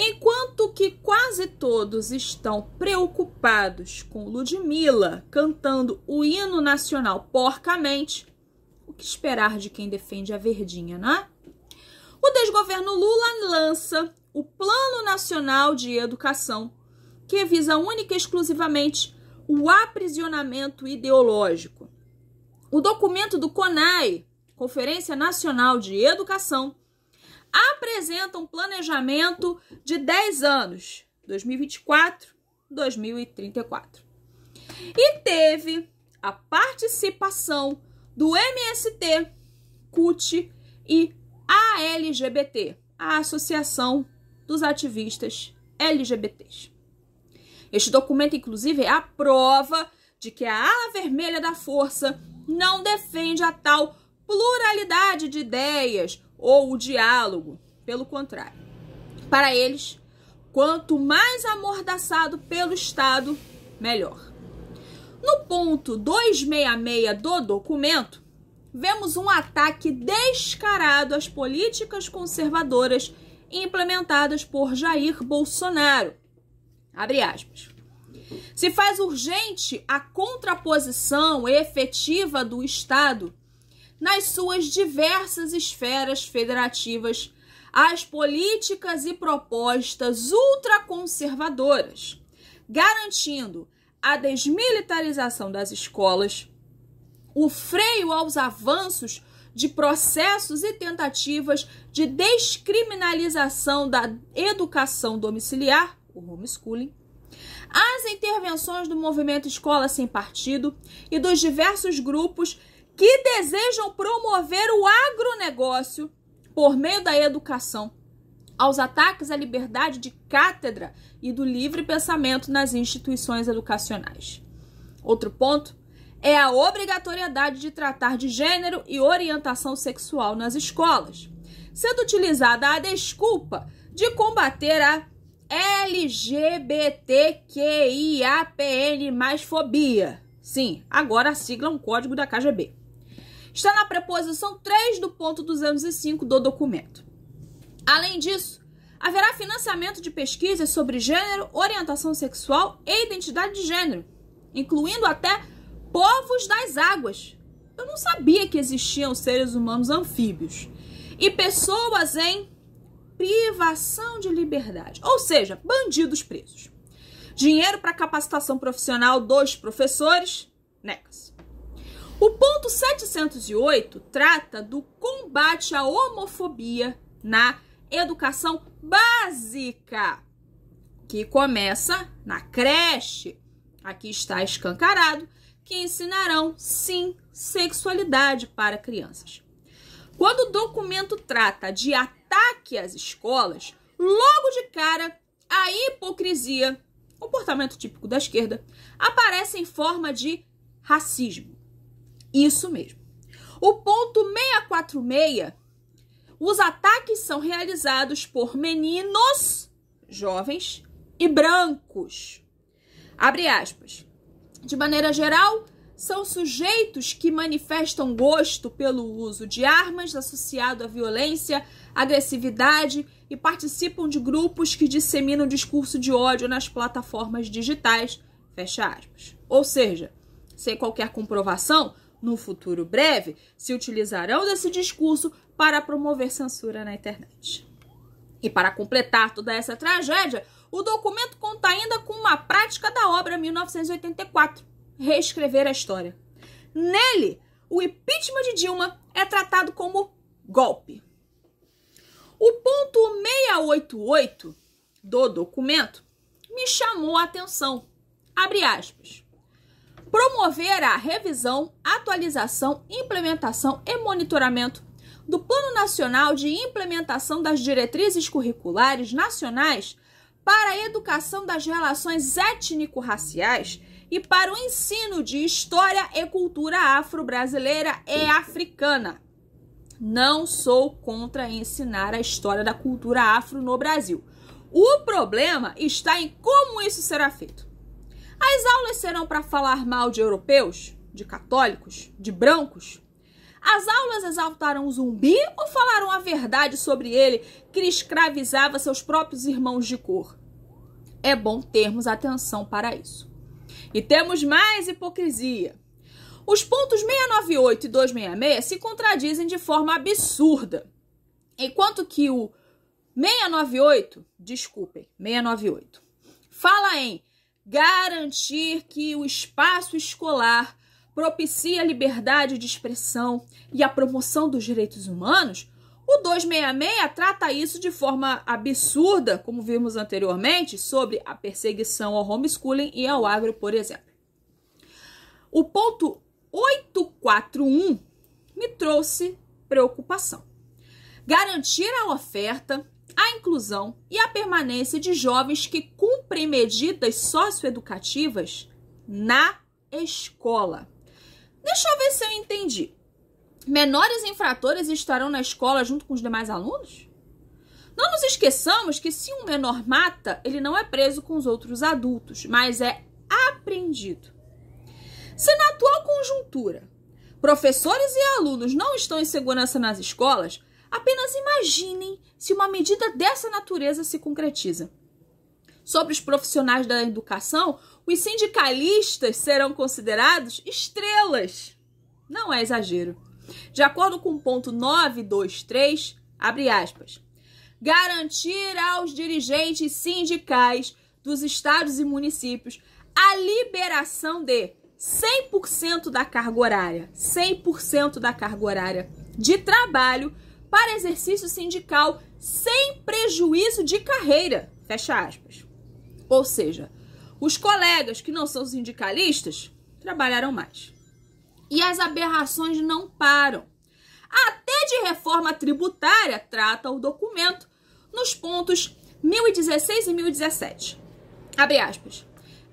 Enquanto que quase todos estão preocupados com Ludmilla cantando o hino nacional porcamente, o que esperar de quem defende a verdinha, né? O desgoverno Lula lança o Plano Nacional de Educação, que visa única e exclusivamente o aprisionamento ideológico. O documento do CONAI, Conferência Nacional de Educação, apresenta um planejamento de 10 anos, 2024, 2034. E teve a participação do MST, CUT e ALGBT, a Associação dos Ativistas LGBTs. Este documento, inclusive, é a prova de que a ala vermelha da força não defende a tal pluralidade de ideias ou o diálogo. Pelo contrário, para eles, quanto mais amordaçado pelo Estado, melhor. No ponto 266 do documento, vemos um ataque descarado às políticas conservadoras implementadas por Jair Bolsonaro. Abre aspas. Se faz urgente a contraposição efetiva do Estado nas suas diversas esferas federativas as políticas e propostas ultraconservadoras, garantindo a desmilitarização das escolas, o freio aos avanços de processos e tentativas de descriminalização da educação domiciliar, o homeschooling, as intervenções do movimento Escola Sem Partido e dos diversos grupos que desejam promover o agronegócio por meio da educação aos ataques à liberdade de cátedra e do livre pensamento nas instituições educacionais. Outro ponto é a obrigatoriedade de tratar de gênero e orientação sexual nas escolas, sendo utilizada a desculpa de combater a LGBTQIAPN mais fobia. Sim, agora a sigla é um código da KGB está na preposição 3 do ponto 205 do documento. Além disso, haverá financiamento de pesquisas sobre gênero, orientação sexual e identidade de gênero, incluindo até povos das águas. Eu não sabia que existiam seres humanos anfíbios e pessoas em privação de liberdade, ou seja, bandidos presos. Dinheiro para capacitação profissional dos professores, necas. O ponto 708 trata do combate à homofobia na educação básica, que começa na creche. Aqui está escancarado que ensinarão sim sexualidade para crianças. Quando o documento trata de ataque às escolas, logo de cara a hipocrisia, comportamento típico da esquerda, aparece em forma de racismo. Isso mesmo. O ponto 646, os ataques são realizados por meninos, jovens e brancos. Abre aspas. De maneira geral, são sujeitos que manifestam gosto pelo uso de armas associado à violência, agressividade e participam de grupos que disseminam discurso de ódio nas plataformas digitais. Fecha aspas. Ou seja, sem qualquer comprovação, no futuro breve, se utilizarão desse discurso para promover censura na internet. E para completar toda essa tragédia, o documento conta ainda com uma prática da obra 1984, reescrever a história. Nele, o impeachment de Dilma é tratado como golpe. O ponto 688 do documento me chamou a atenção. Abre aspas promover a revisão, atualização, implementação e monitoramento do Plano Nacional de Implementação das Diretrizes Curriculares Nacionais para a Educação das Relações Étnico-Raciais e para o Ensino de História e Cultura Afro-Brasileira e Africana. Não sou contra ensinar a história da cultura afro no Brasil. O problema está em como isso será feito. As aulas serão para falar mal de europeus, de católicos, de brancos? As aulas exaltaram o zumbi ou falaram a verdade sobre ele que escravizava seus próprios irmãos de cor? É bom termos atenção para isso. E temos mais hipocrisia. Os pontos 698 e 266 se contradizem de forma absurda, enquanto que o 698, desculpem, 698, fala em garantir que o espaço escolar propicia a liberdade de expressão e a promoção dos direitos humanos, o 266 trata isso de forma absurda, como vimos anteriormente, sobre a perseguição ao homeschooling e ao agro, por exemplo. O ponto 841 me trouxe preocupação. Garantir a oferta a inclusão e a permanência de jovens que cumprem medidas socioeducativas na escola. Deixa eu ver se eu entendi. Menores infratores estarão na escola junto com os demais alunos? Não nos esqueçamos que se um menor mata, ele não é preso com os outros adultos, mas é apreendido. Se na atual conjuntura professores e alunos não estão em segurança nas escolas, Apenas imaginem se uma medida dessa natureza se concretiza. Sobre os profissionais da educação, os sindicalistas serão considerados estrelas. Não é exagero. De acordo com o ponto 923, abre aspas, garantir aos dirigentes sindicais dos estados e municípios a liberação de 100% da carga horária, 100% da carga horária de trabalho para exercício sindical sem prejuízo de carreira. Fecha aspas. Ou seja, os colegas que não são sindicalistas trabalharam mais. E as aberrações não param. Até de reforma tributária trata o documento nos pontos 1016 e 1017. Abre aspas.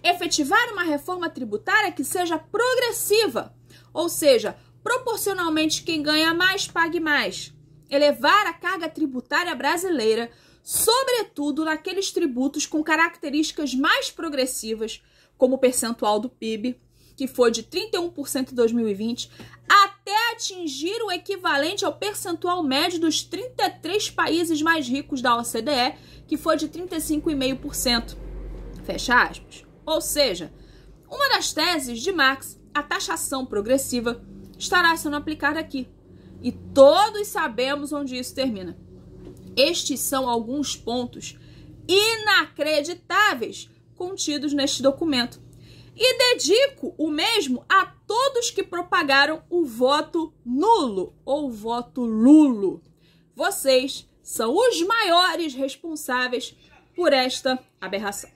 Efetivar uma reforma tributária que seja progressiva, ou seja, proporcionalmente quem ganha mais pague mais, elevar a carga tributária brasileira, sobretudo naqueles tributos com características mais progressivas, como o percentual do PIB, que foi de 31% em 2020, até atingir o equivalente ao percentual médio dos 33 países mais ricos da OCDE, que foi de 35,5%. Fecha aspas. Ou seja, uma das teses de Marx, a taxação progressiva, estará sendo aplicada aqui. E todos sabemos onde isso termina. Estes são alguns pontos inacreditáveis contidos neste documento. E dedico o mesmo a todos que propagaram o voto nulo ou voto lulo. Vocês são os maiores responsáveis por esta aberração.